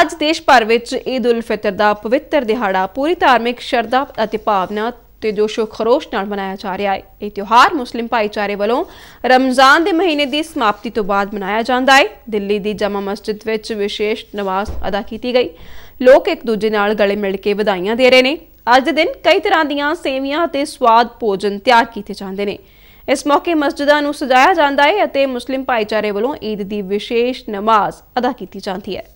ਅੱਜ ਦੇਸ਼ ਭਰ ਵਿੱਚ ਈਦ ਉਲ ਫਿਤਰ ਦਾ ਪਵਿੱਤਰ ਦਿਹਾੜਾ ਪੂਰੀ ਧਾਰਮਿਕ ਸ਼ਰਧਾ ਅਤੇ ਭਾਵਨਾ ਤੇ ਜੋਸ਼ੋ ਖਰੋਸ਼ ਨਾਲ ਮਨਾਇਆ ਜਾ ਰਿਹਾ ਹੈ ਇਹ ਤਿਉਹਾਰ ਮੁਸਲਿਮ ਭਾਈਚਾਰੇ ਵੱਲੋਂ ਰਮਜ਼ਾਨ ਦੇ ਮਹੀਨੇ ਦੀ ਸਮਾਪਤੀ ਤੋਂ ਬਾਅਦ ਮਨਾਇਆ ਜਾਂਦਾ ਹੈ ਦਿੱਲੀ ਦੀ ਜਮਾ ਮਸਜਿਦ ਵਿੱਚ ਵਿਸ਼ੇਸ਼ ਨਮਾਜ਼ ਅਦਾ ਕੀਤੀ ਗਈ ਲੋਕ ਇੱਕ ਦੂਜੇ ਨਾਲ ਗਲੇ ਮਿਲ ਕੇ ਵਧਾਈਆਂ ਦੇ ਰਹੇ ਨੇ ਅੱਜ ਦੇ ਦਿਨ ਕਈ ਤਰ੍ਹਾਂ ਦੀਆਂ ਸੇਵੀਆਂ ਅਤੇ ਸਵਾਦ ਭੋਜਨ ਤਿਆਰ ਕੀਤੇ ਜਾਂਦੇ ਨੇ ਇਸ ਮੌਕੇ ਮਸਜਿਦਾਂ ਨੂੰ ਸਜਾਇਆ ਜਾਂਦਾ ਹੈ ਅਤੇ ਮੁਸਲਿਮ ਭਾਈਚਾਰੇ ਵੱਲੋਂ ਈਦ ਦੀ ਵਿਸ਼ੇਸ਼ ਨਮਾਜ਼ ਅਦਾ ਕੀਤੀ ਜਾਂਦੀ ਹੈ